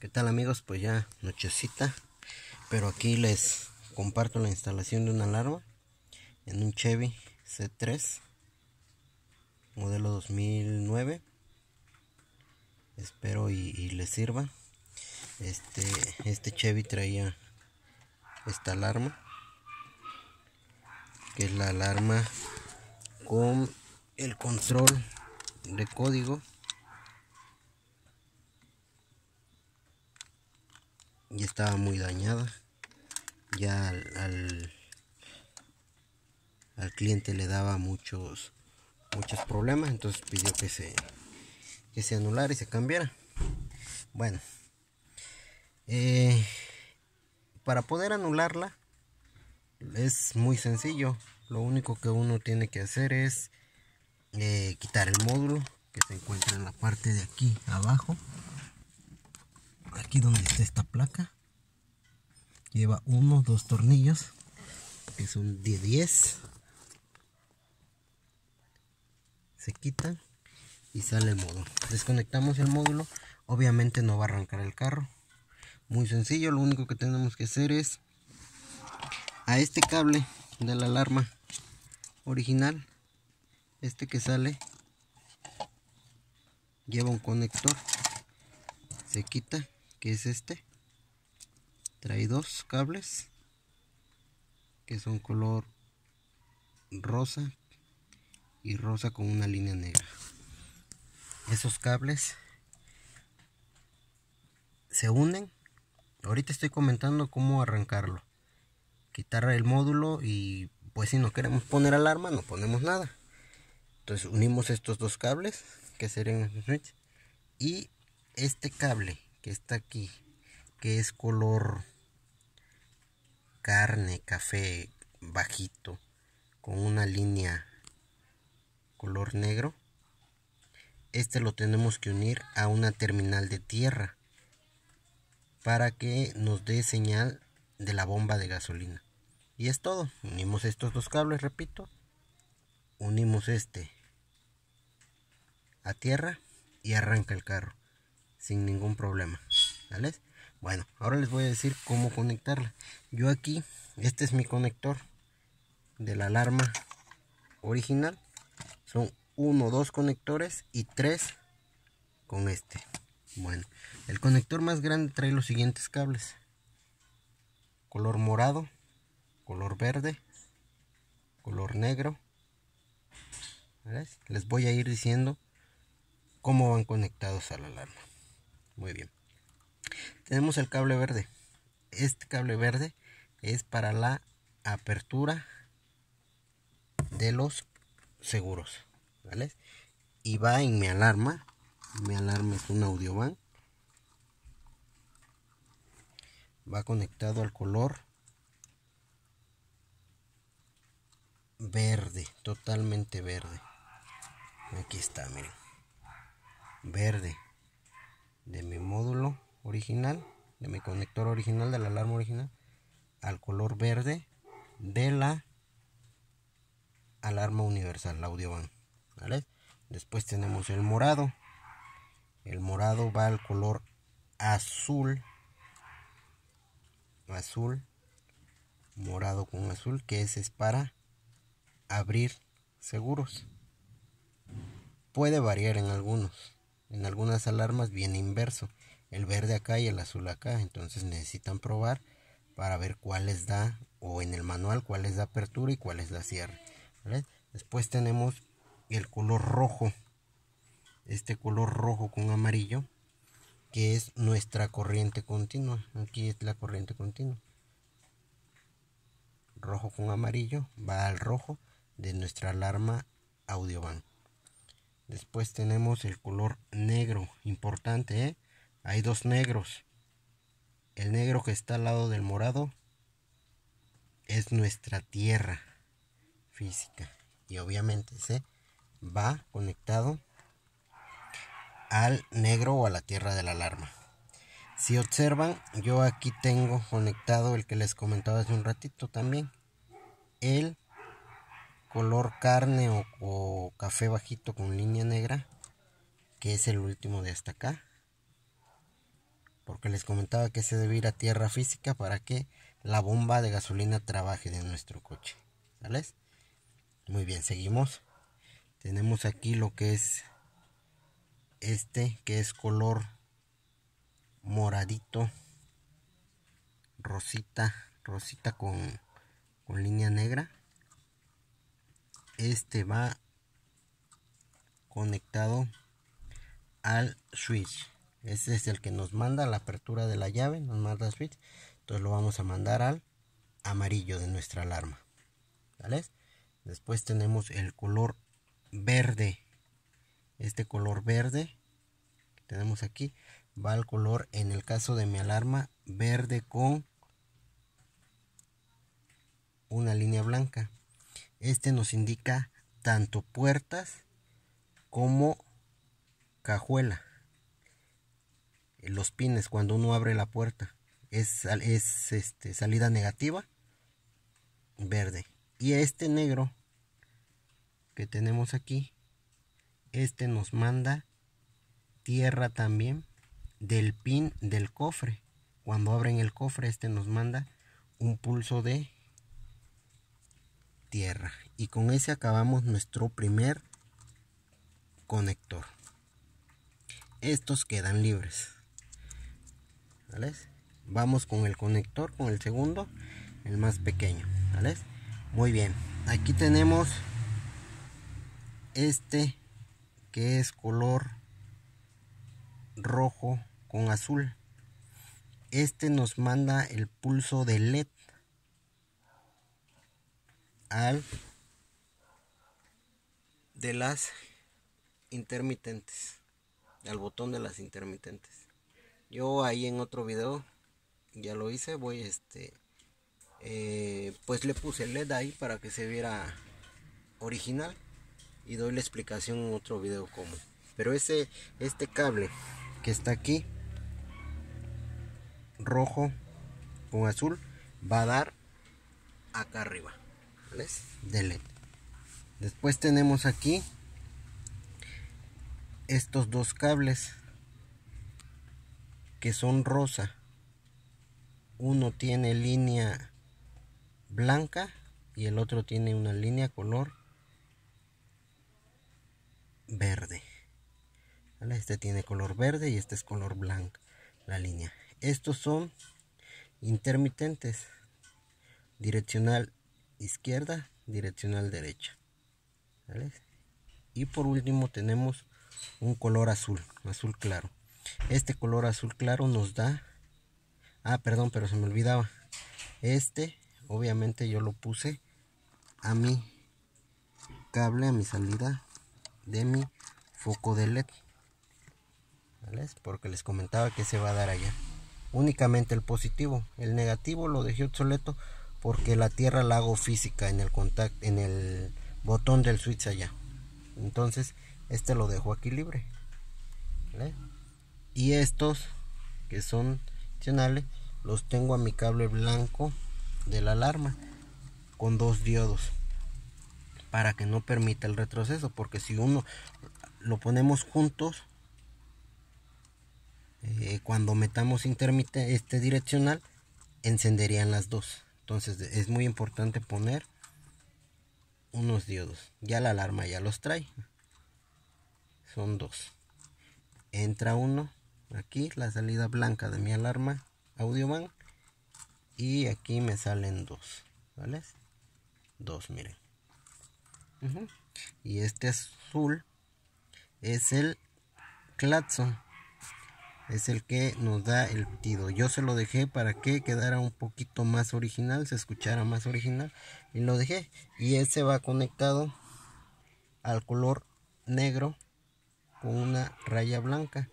¿Qué tal amigos? Pues ya nochecita, pero aquí les comparto la instalación de una alarma en un Chevy C3 modelo 2009. Espero y, les sirva. Este, este Chevy traía esta alarma, que es la alarma con el control de código y estaba muy dañada. Ya al, al, cliente le daba muchos, muchos problemas, entonces pidió que se, que se anulara y se cambiara. Bueno, eh, para poder anularla es muy sencillo. Lo único que uno tiene que hacer es eh, quitar el módulo que se encuentra en la parte de aquí abajo aquí donde está esta placa lleva uno dos tornillos que son de 10 se quitan y sale el módulo desconectamos el módulo obviamente no va a arrancar el carro muy sencillo lo único que tenemos que hacer es a este cable de la alarma original este que sale lleva un conector se quita que es este trae dos cables que son color rosa y rosa con una línea negra esos cables se unen ahorita estoy comentando cómo arrancarlo quitar el módulo y pues si no queremos poner alarma no ponemos nada entonces unimos estos dos cables que serían y este cable que está aquí, que es color carne, café bajito, con una línea color negro. Este lo tenemos que unir a una terminal de tierra para que nos dé señal de la bomba de gasolina. Y es todo. Unimos estos dos cables, repito. Unimos este a tierra y arranca el carro sin ningún problema. Bueno, ahora les voy a decir cómo conectarla. Yo aquí, este es mi conector de la alarma original. Son uno, dos conectores y tres con este. Bueno, el conector más grande trae los siguientes cables. Color morado, color verde, color negro. Les voy a ir diciendo cómo van conectados a la alarma. Muy bien. Tenemos el cable verde. Este cable verde es para la apertura de los seguros. ¿Vale? Y va en mi alarma. Mi alarma es un audio van. Va conectado al color verde, totalmente verde. Aquí está, miren. Verde de mi módulo original, de mi conector original, de la alarma original, al color verde de la alarma universal, la audio van. Después tenemos el morado. El morado va al color azul. Azul. Morado con azul. Que ese es para abrir seguros. Puede variar en algunos. En algunas alarmas viene inverso, el verde acá y el azul acá, entonces necesitan probar para ver cuál les da, o en el manual cuál es la apertura y cuál es la cierre. Después tenemos el color rojo, este color rojo con amarillo, que es nuestra corriente continua. Aquí es la corriente continua. Rojo con amarillo va al rojo de nuestra alarma banco. Después tenemos el color negro, importante, ¿eh? Hay dos negros. El negro que está al lado del morado es nuestra tierra física. Y obviamente se va conectado al negro o a la tierra de la alarma. Si observan, yo aquí tengo conectado el que les comentaba hace un ratito también. El color carne o, café bajito con línea negra que es el último de hasta acá porque les comentaba que se debe ir a tierra física para que la bomba de gasolina trabaje de nuestro coche ¿sales? muy bien seguimos tenemos aquí lo que es este que es color moradito rosita rosita con, con línea negra este va conectado al switch este es el que nos manda la apertura de la llave nos manda switch entonces lo vamos a mandar al amarillo de nuestra alarma ¿vale? después tenemos el color verde este color verde que tenemos aquí va al color en el caso de mi alarma verde con una línea blanca este nos indica tanto puertas como cajuela. Los pines cuando uno abre la puerta es, este, salida negativa verde. Y este negro que tenemos aquí, este nos manda tierra también del pin del cofre. Cuando abren el cofre, este nos manda un pulso de tierra y con ese acabamos nuestro primer conector estos quedan libres vamos con el conector con el segundo el más pequeño muy bien aquí tenemos este que es color rojo con azul este nos manda el pulso de led al de las intermitentes al botón de las intermitentes yo ahí en otro video ya lo hice voy este eh, pues le puse el led ahí para que se viera original y doy la explicación en otro video cómo pero ese este cable que está aquí rojo O azul va a dar acá arriba Después tenemos aquí estos dos cables que son rosa. Uno tiene línea blanca y el otro tiene una línea color verde. Este tiene color verde y este es color blanco la línea. Estos son intermitentes, direccional izquierda, direccional derecha. ¿vale? Y por último tenemos un color azul, azul claro. Este color azul claro nos da... Ah, perdón, pero se me olvidaba. Este, obviamente yo lo puse a mi cable, a mi salida de mi foco de LED. ¿Vale? Porque les comentaba que se va a dar allá. Únicamente el positivo. El negativo lo dejé obsoleto porque la tierra la hago física en el contacto, en el botón del switch allá. Entonces, este lo dejo aquí libre. Y estos que son direccionales los tengo a mi cable blanco de la alarma con dos diodos para que no permita el retroceso porque si uno lo ponemos juntos eh, cuando metamos intermitente este direccional encenderían las dos entonces es muy importante poner unos diodos ya la alarma ya los trae son dos entra uno aquí la salida blanca de mi alarma audio van y aquí me salen dos vale dos miren y este azul es el claxon es el que nos da el tido Yo se lo dejé para que quedara un poquito más original, se escuchara más original y lo dejé. Y ese va conectado al color negro con una raya blanca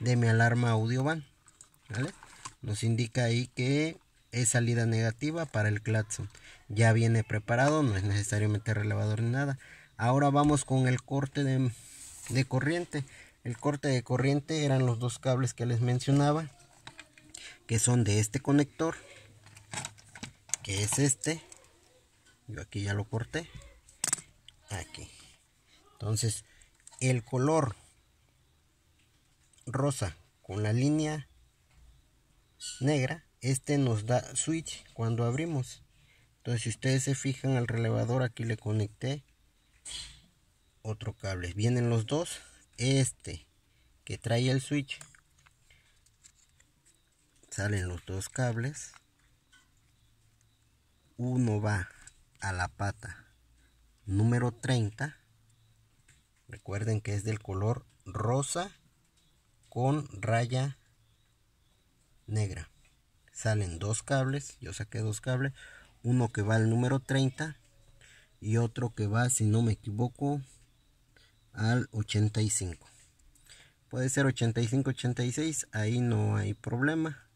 de mi alarma audio van. ¿vale? Nos indica ahí que es salida negativa para el claxon. Ya viene preparado, no es necesario meter relevador ni nada. Ahora vamos con el corte de, de corriente el corte de corriente eran los dos cables que les mencionaba, que son de este conector, que es este. Yo aquí ya lo corté. Aquí. Entonces, el color rosa con la línea negra, este nos da switch cuando abrimos. Entonces, si ustedes se fijan al relevador, aquí le conecté otro cable. Vienen los dos este que trae el switch salen los dos cables uno va a la pata número 30 recuerden que es del color rosa con raya negra salen dos cables yo saqué dos cables uno que va al número 30 y otro que va si no me equivoco al 85 puede ser 85 86 ahí no hay problema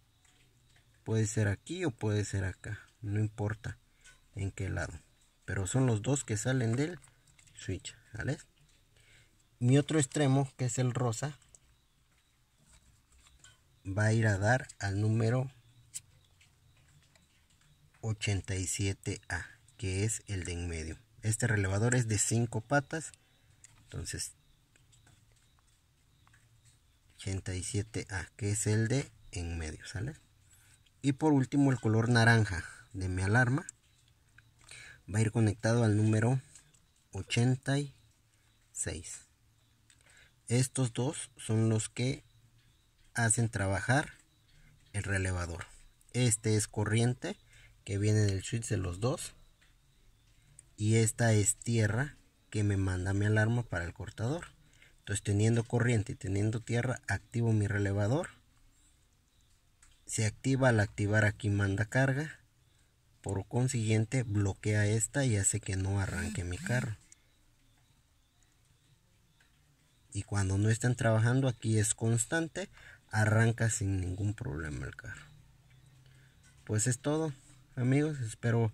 puede ser aquí o puede ser acá no importa en qué lado pero son los dos que salen del switch ¿vale? mi otro extremo que es el rosa va a ir a dar al número 87A que es el de en medio este relevador es de 5 patas entonces, 87A, que es el de en medio, ¿sale? Y por último, el color naranja de mi alarma va a ir conectado al número 86. Estos dos son los que hacen trabajar el relevador. Este es corriente que viene del switch de los dos. Y esta es tierra que me manda mi alarma para el cortador. Entonces teniendo corriente y teniendo tierra, activo mi relevador. Se activa al activar aquí manda carga. Por consiguiente bloquea esta y hace que no arranque mi carro. Y cuando no están trabajando aquí es constante, arranca sin ningún problema el carro. Pues es todo amigos, espero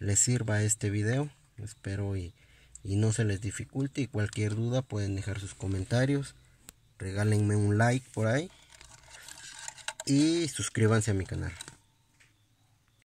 les sirva este video, espero y y no se les dificulte y cualquier duda pueden dejar sus comentarios regálenme un like por ahí y suscríbanse a mi canal